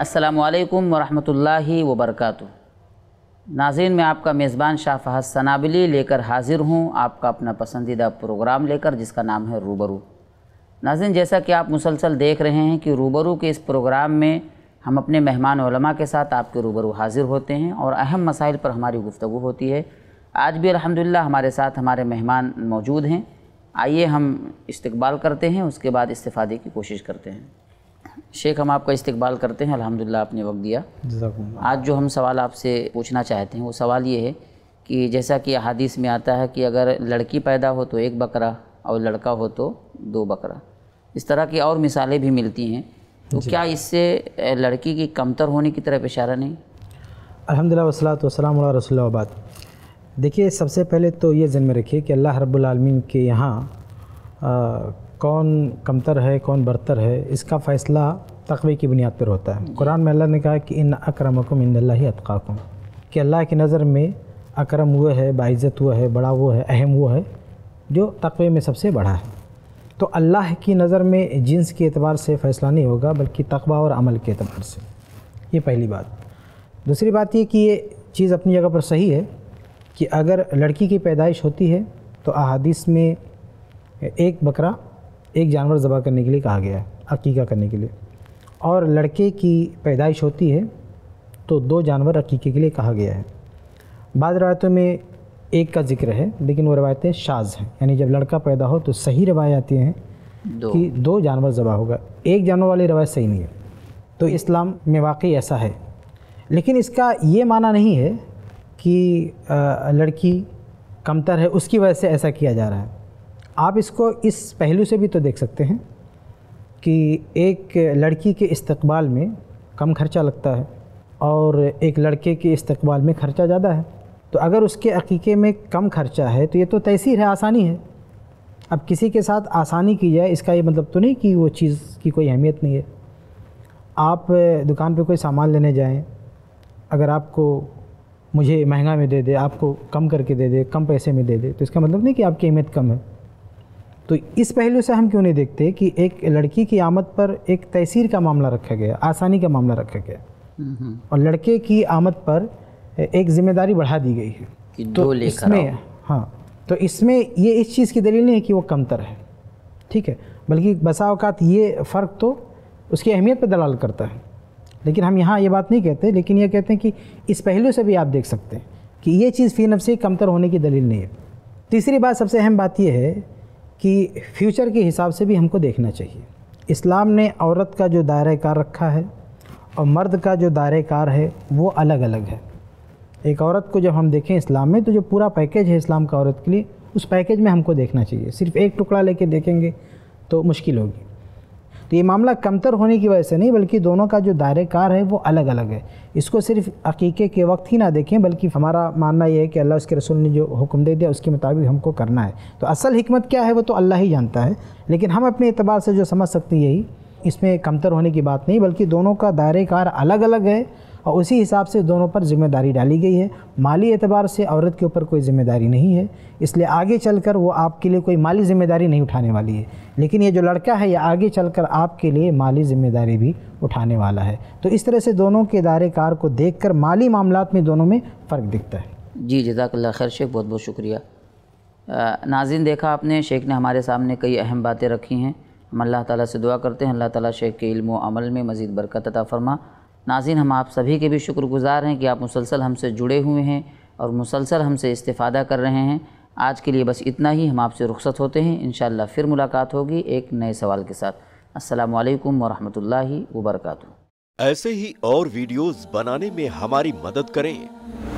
असलकम वरहमल वबरक नाजीन मैं आपका मेज़बान शाह फहद सनाबली लेकर हाज़िर हूँ आपका अपना पसंदीदा प्रोग्राम लेकर जिसका नाम है रूबरू नाजिन जैसा कि आप मुसलसल देख रहे हैं कि रूबरू के इस प्रोग्राम में हम अपने मेहमान के साथ आपके रूबरू हाज़िर होते हैं और अहम मसाइल पर हमारी गुफ्तु होती है आज भी अलहमदिल्ला हमारे साथ हमारे मेहमान मौजूद हैं आइए हम इस्तबाल करते हैं उसके बाद इस्तीफ़ादे की कोशिश करते हैं शेख हम आपका इस्तकबाल करते हैं अल्हम्दुलिल्लाह आपने वक्त दिया आज जो हम सवाल आपसे पूछना चाहते हैं वो सवाल ये है कि जैसा कि अहादीस में आता है कि अगर लड़की पैदा हो तो एक बकरा और लड़का हो तो दो बकरा इस तरह की और मिसालें भी मिलती हैं तो क्या इससे लड़की की कमतर होने की तरफ इशारा नहीं अलहमदिल्ला वसलात वसलाम रसोल्लाबाद देखिए सबसे पहले तो ये जन्म रखिए कि अल्लाह रबालमीन के यहाँ कौन कमतर है कौन बरतर है इसका फ़ैसला तकवे की बुनियाद पर होता है कुरान में अल्लाह ने कहा कि इन अक्रमकुम इन ही अतकाकुम कि अल्लाह की नज़र में अक्रम हुआ है बाइज़त हुआ है बड़ा वो है अहम वो है जो तकवे में सबसे बड़ा है तो अल्लाह की नज़र में जिन्स के अतबार से फ़ैसला नहीं होगा बल्कि तकबा और अमल के अतबार से ये पहली बात दूसरी बात ये कि ये चीज़ अपनी जगह पर सही है कि अगर लड़की की पैदाइश होती है तो अहादीस में एक बकरा एक जानवर ज़बह करने के लिए कहा गया है अकीका करने के लिए और लड़के की पैदाइश होती है तो दो जानवर अकीके के लिए कहा गया है बाद रवायतों में एक का जिक्र है लेकिन वो रवायतें शाज हैं यानी जब लड़का पैदा हो तो सही रवायतें हैं कि दो जानवर ज़बह होगा एक जानवर वाली रवायत सही नहीं है तो इस्लाम में वाकई ऐसा है लेकिन इसका ये माना नहीं है कि लड़की कमतर है उसकी वजह से ऐसा किया जा रहा है आप इसको इस पहलू से भी तो देख सकते हैं कि एक लड़की के इस्तबाल में कम खर्चा लगता है और एक लड़के के इस्तबाल में खर्चा ज़्यादा है तो अगर उसके अकीके में कम खर्चा है तो ये तो तैसीर है आसानी है अब किसी के साथ आसानी की जाए इसका ये मतलब तो नहीं कि वो चीज़ की कोई अहमियत नहीं है आप दुकान पे कोई सामान लेने जाएं अगर आपको मुझे महंगा में दे दे आपको कम करके दे दे कम पैसे में दे दे तो इसका मतलब नहीं कि आपकी अहमियत कम है तो इस पहलू से हम क्यों नहीं देखते कि एक लड़की की आमद पर एक तहसीर का मामला रखा गया आसानी का मामला रखा गया और लड़के की आमद पर एक जिम्मेदारी बढ़ा दी गई है कि तो इसमें हाँ तो इसमें ये इस चीज़ की दलील नहीं है कि वो कमतर है ठीक है बल्कि बसा अवकात ये फ़र्क तो उसकी अहमियत पर दलाल करता है लेकिन हम यहाँ ये बात नहीं कहते लेकिन ये कहते हैं कि इस पहलू से भी आप देख सकते हैं कि ये चीज़ फ़ी नफ़ से कमतर होने की दलील नहीं है तीसरी बात सबसे अहम बात यह है कि फ्यूचर के हिसाब से भी हमको देखना चाहिए इस्लाम ने औरत का जो दायरा कार रखा है और मर्द का जो दायरा कार है वो अलग अलग है एक औरत को जब हम देखें इस्लाम में तो जो पूरा पैकेज है इस्लाम का औरत के लिए उस पैकेज में हमको देखना चाहिए सिर्फ एक टुकड़ा लेके देखेंगे तो मुश्किल होगी तो ये मामला कमतर होने की वजह से नहीं बल्कि दोनों का जो दायरे कार है वो अलग अलग है इसको सिर्फ अकीके के वक्त ही ना देखें बल्कि हमारा मानना यह है कि अल्लाह उसके रसूल ने जो हुक्म दे दिया उसके मुताबिक हमको करना है तो असल हमत क्या है वो तो अल्लाह ही जानता है लेकिन हम अपने अतबार से जो समझ सकते हैं यही इसमें कमतर होने की बात नहीं बल्कि दोनों का दायरे कार अलग अलग है और उसी हिसाब से दोनों पर जिम्मेदारी डाली गई है माली एतबार से औरत के ऊपर कोई ज़िम्मेदारी नहीं है इसलिए आगे चलकर वो आपके लिए कोई माली ज़िम्मेदारी नहीं उठाने वाली है लेकिन ये जो लड़का है ये आगे चलकर आपके लिए माली ज़िम्मेदारी भी उठाने वाला है तो इस तरह से दोनों के दायरे कार को देख कर माली मामला में दोनों में फ़र्क दिखता है जी जजाकल्ला खैर शेख बहुत बहुत शुक्रिया नाजिन देखा आपने शेख ने हमारे सामने कई अहम बातें रखी हैं हम अल्लाह ताला से दुआ करते हैं अल्लाह ताला शेख के इल्म अमल में मज़ीद बरकत अता फरमा नाजिन हम आप सभी के भी शुक्रगुज़ार हैं कि आप मुसलसल हमसे जुड़े हुए हैं और मुसलसल हमसे इस्तादा कर रहे हैं आज के लिए बस इतना ही हम आपसे रुख्सत होते हैं इन फिर मुलाकात होगी एक नए सवाल के साथ असलकम वरहमल वबरक ऐसे ही और वीडियोज़ बनाने में हमारी मदद करें